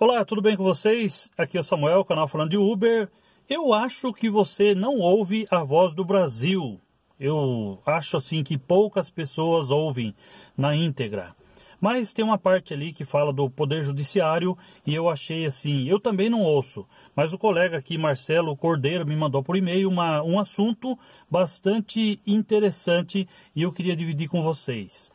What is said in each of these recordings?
Olá, tudo bem com vocês? Aqui é o Samuel, canal Falando de Uber. Eu acho que você não ouve a voz do Brasil. Eu acho assim que poucas pessoas ouvem na íntegra. Mas tem uma parte ali que fala do Poder Judiciário e eu achei assim, eu também não ouço. Mas o colega aqui, Marcelo Cordeiro, me mandou por e-mail uma, um assunto bastante interessante e eu queria dividir com vocês.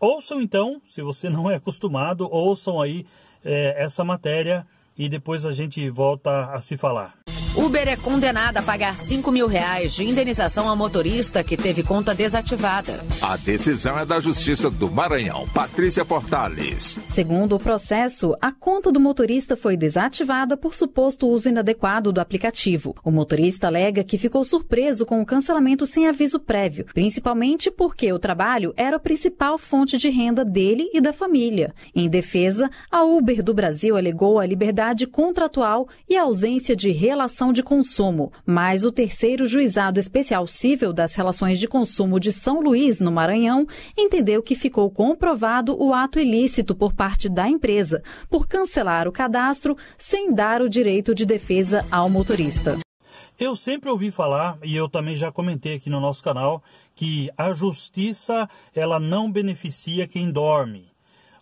Ouçam então, se você não é acostumado, ouçam aí é, essa matéria e depois a gente volta a se falar. Uber é condenada a pagar 5 mil reais de indenização a motorista que teve conta desativada. A decisão é da Justiça do Maranhão, Patrícia Portales. Segundo o processo, a conta do motorista foi desativada por suposto uso inadequado do aplicativo. O motorista alega que ficou surpreso com o cancelamento sem aviso prévio, principalmente porque o trabalho era a principal fonte de renda dele e da família. Em defesa, a Uber do Brasil alegou a liberdade contratual e a ausência de relação relação de consumo, mas o terceiro juizado especial cível das relações de consumo de São Luís, no Maranhão, entendeu que ficou comprovado o ato ilícito por parte da empresa, por cancelar o cadastro sem dar o direito de defesa ao motorista. Eu sempre ouvi falar, e eu também já comentei aqui no nosso canal, que a justiça ela não beneficia quem dorme.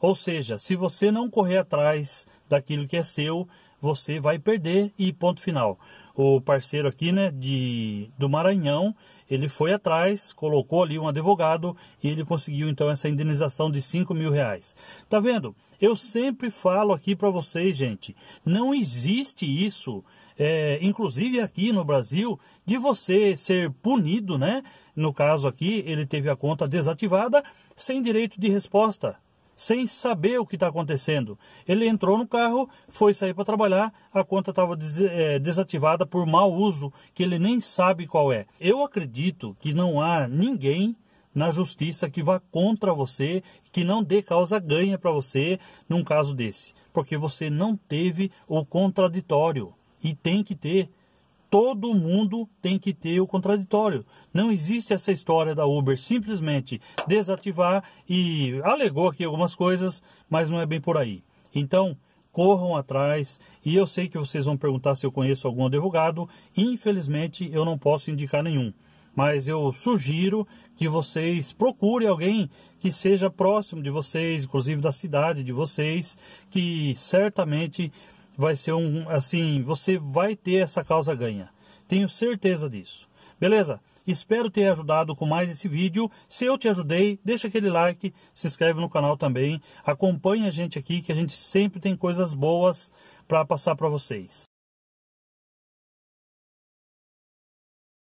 Ou seja, se você não correr atrás daquilo que é seu, você vai perder e ponto final o parceiro aqui, né, de, do Maranhão, ele foi atrás, colocou ali um advogado e ele conseguiu então essa indenização de 5 mil reais. Tá vendo? Eu sempre falo aqui para vocês, gente, não existe isso, é, inclusive aqui no Brasil, de você ser punido, né? No caso aqui, ele teve a conta desativada sem direito de resposta sem saber o que está acontecendo. Ele entrou no carro, foi sair para trabalhar, a conta estava des é, desativada por mau uso, que ele nem sabe qual é. Eu acredito que não há ninguém na justiça que vá contra você, que não dê causa ganha para você num caso desse, porque você não teve o contraditório e tem que ter todo mundo tem que ter o contraditório. Não existe essa história da Uber simplesmente desativar e alegou aqui algumas coisas, mas não é bem por aí. Então, corram atrás. E eu sei que vocês vão perguntar se eu conheço algum advogado. Infelizmente, eu não posso indicar nenhum. Mas eu sugiro que vocês procurem alguém que seja próximo de vocês, inclusive da cidade de vocês, que certamente vai ser um assim, você vai ter essa causa ganha. Tenho certeza disso. Beleza? Espero ter ajudado com mais esse vídeo. Se eu te ajudei, deixa aquele like, se inscreve no canal também, acompanha a gente aqui que a gente sempre tem coisas boas para passar para vocês.